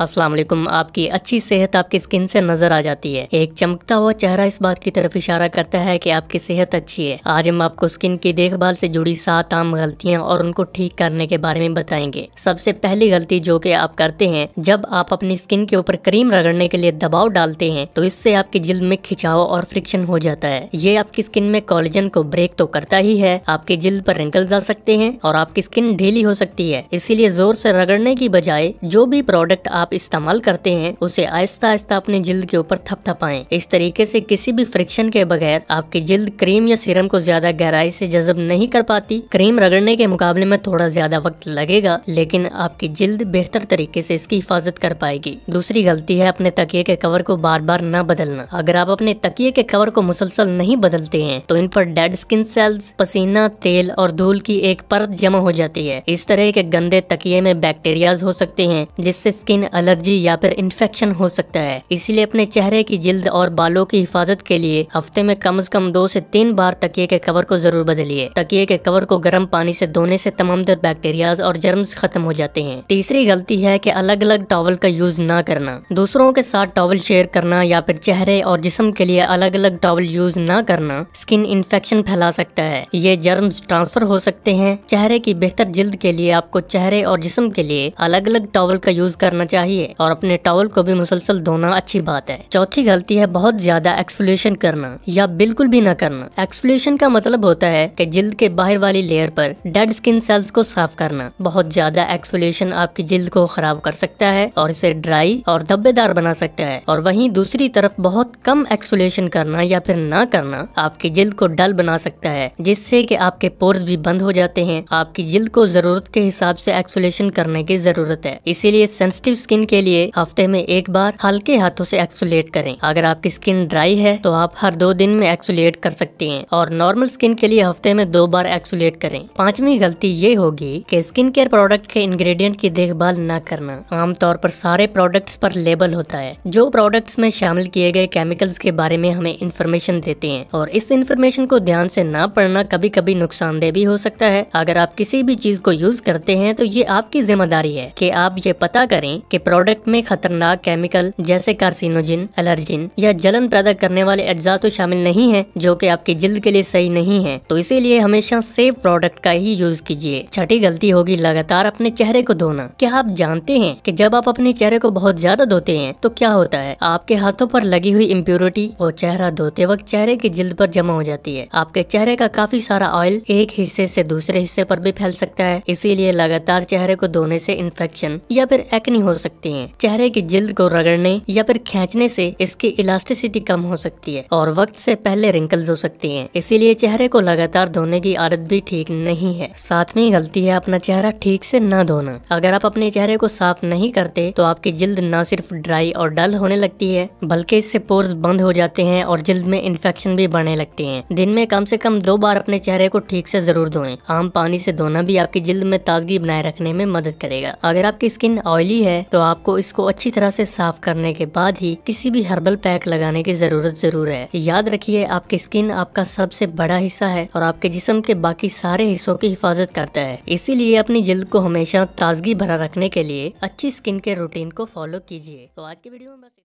अस्सलाम वालेकुम आपकी अच्छी सेहत आपकी स्किन से नजर आ जाती है एक चमकता हुआ चेहरा इस बात की तरफ इशारा करता है कि आपकी सेहत अच्छी है आज हम आपको स्किन की देखभाल से जुड़ी सात आम गलतियां और उनको ठीक करने के बारे में बताएंगे सबसे पहली गलती जो कि आप करते हैं जब आप अपनी स्किन के ऊपर क्रीम रगड़ने के लिए दबाव डालते हैं तो इससे आपकी जिल्द में खिंचाव और फ्रिक्शन हो जाता है ये आपकी स्किन में कॉलेजन को ब्रेक तो करता ही है आपकी जिल्द पर रिंकल्स आ सकते हैं और आपकी स्किन ढीली हो सकती है इसीलिए जोर से रगड़ने की बजाय जो भी प्रोडक्ट आप आप इस्तेमाल करते हैं उसे आहिस्ता आहिस्ता अपने जिल्द के ऊपर थपथपाएं इस तरीके से किसी भी फ्रिक्शन के बगैर आपकी जिल्द क्रीम या सीरम को ज्यादा गहराई से जजब नहीं कर पाती क्रीम रगड़ने के मुकाबले में थोड़ा ज्यादा वक्त लगेगा लेकिन आपकी जिल्द बेहतर तरीके से इसकी हिफाजत कर पाएगी दूसरी गलती है अपने तकिए के कवर को बार बार न बदलना अगर आप अपने तकिए के कवर को मुसलसल नहीं बदलते हैं तो इन पर डेड स्किन सेल्स पसीना तेल और धूल की एक परत जमा हो जाती है इस तरह के गंदे तकिए में बैक्टीरियाज हो सकते हैं जिससे स्किन एलर्जी या फिर इन्फेक्शन हो सकता है इसीलिए अपने चेहरे की जिल्द और बालों की हिफाजत के लिए हफ्ते में कम से कम दो से तीन बार तकिए के कवर को जरूर बदलिए तकिए के कवर को गर्म पानी से धोने से तमाम दर बैक्टीरियाज और जर्म्स खत्म हो जाते हैं तीसरी गलती है की अलग अलग टॉवल का यूज न करना दूसरों के साथ टॉवल शेयर करना या फिर चेहरे और जिसम के लिए अलग अलग टॉवल यूज न करना स्किन इन्फेक्शन फैला सकता है ये जर्म्स ट्रांसफर हो सकते हैं चेहरे की बेहतर जिल्द के लिए आपको चेहरे और जिसम के लिए अलग अलग टॉवल का यूज करना चाहिए चाहिए और अपने टॉवल को भी मुसलसल धोना अच्छी बात है चौथी गलती है बहुत ज्यादा एक्सफोलेशन करना या बिल्कुल भी न करना एक्सफोलेशन का मतलब होता है की जिल्द के बाहर वाली लेयर पर डेड स्किन सेल्स को साफ करना बहुत ज्यादा एक्सफोलेशन आपकी जिल्द को खराब कर सकता है और इसे ड्राई और धब्बेदार बना सकता है और वही दूसरी तरफ बहुत कम एक्सोलेशन करना या फिर ना करना आपकी जिल्द को डल बना सकता है जिससे कि आपके पोर्स भी बंद हो जाते हैं आपकी जिल्द को जरूरत के हिसाब से एक्सोलेशन करने की जरूरत है इसीलिए सेंसिटिव स्किन के लिए हफ्ते में एक बार हल्के हाथों से एक्सुलेट करें अगर आपकी स्किन ड्राई है तो आप हर दो दिन में एक्सुलेट कर सकते हैं और नॉर्मल स्किन के लिए हफ्ते में दो बार एक्सुलेट करें पांचवी गलती ये होगी कि स्किन केयर प्रोडक्ट के इंग्रेडिएंट की देखभाल न करना आमतौर पर सारे प्रोडक्ट्स पर लेबल होता है जो प्रोडक्ट्स में शामिल किए गए केमिकल्स के बारे में हमें इन्फॉर्मेशन देते हैं और इस इन्फॉर्मेशन को ध्यान से न पढ़ना कभी कभी नुकसानदेह भी हो सकता है अगर आप किसी भी चीज को यूज करते हैं तो ये आपकी जिम्मेदारी है कि आप ये पता करें कि प्रोडक्ट में खतरनाक केमिकल जैसे कार्सिनोजिन एलर्जिन या जलन पैदा करने वाले अज्जा तो शामिल नहीं है जो की आपकी जिल्द के लिए सही नहीं है तो इसीलिए हमेशा सेफ प्रोडक्ट का ही यूज कीजिए छठी गलती होगी लगातार अपने चेहरे को धोना क्या आप जानते हैं कि जब आप अपने चेहरे को बहुत ज्यादा धोते हैं तो क्या होता है आपके हाथों पर लगी हुई इम्प्योरिटी वो चेहरा धोते वक्त चेहरे की जिल्द पर जमा हो जाती है आपके चेहरे का काफी सारा ऑयल एक हिस्से से दूसरे हिस्से पर भी फैल सकता है इसीलिए लगातार चेहरे को धोने से इन्फेक्शन या फिर एक्नी हो सकता सकती हैं। चेहरे की जिल्द को रगड़ने या फिर खींचने से इसकी इलास्टिसिटी कम हो सकती है और वक्त से पहले रिंकल्स हो सकती हैं। इसीलिए चेहरे को लगातार धोने की आदत भी ठीक नहीं है सातवीं गलती है अपना चेहरा ठीक से न धोना अगर आप अपने चेहरे को साफ नहीं करते तो आपकी जिल्द न सिर्फ ड्राई और डल होने लगती है बल्कि इससे पोर्स बंद हो जाते हैं और जिल्द में इन्फेक्शन भी बढ़ने लगते हैं दिन में कम से कम दो बार अपने चेहरे को ठीक से जरूर धोएं आम पानी से धोना भी आपकी जिल्द में ताजगी बनाए रखने में मदद करेगा अगर आपकी स्किन ऑयली है तो तो आपको इसको अच्छी तरह से साफ करने के बाद ही किसी भी हर्बल पैक लगाने की जरूरत जरूर है याद रखिए आपकी स्किन आपका सबसे बड़ा हिस्सा है और आपके जिसम के बाकी सारे हिस्सों की हिफाजत करता है इसीलिए अपनी जल्द को हमेशा ताजगी भरा रखने के लिए अच्छी स्किन के रूटीन को फॉलो कीजिए तो आज की वीडियो में बस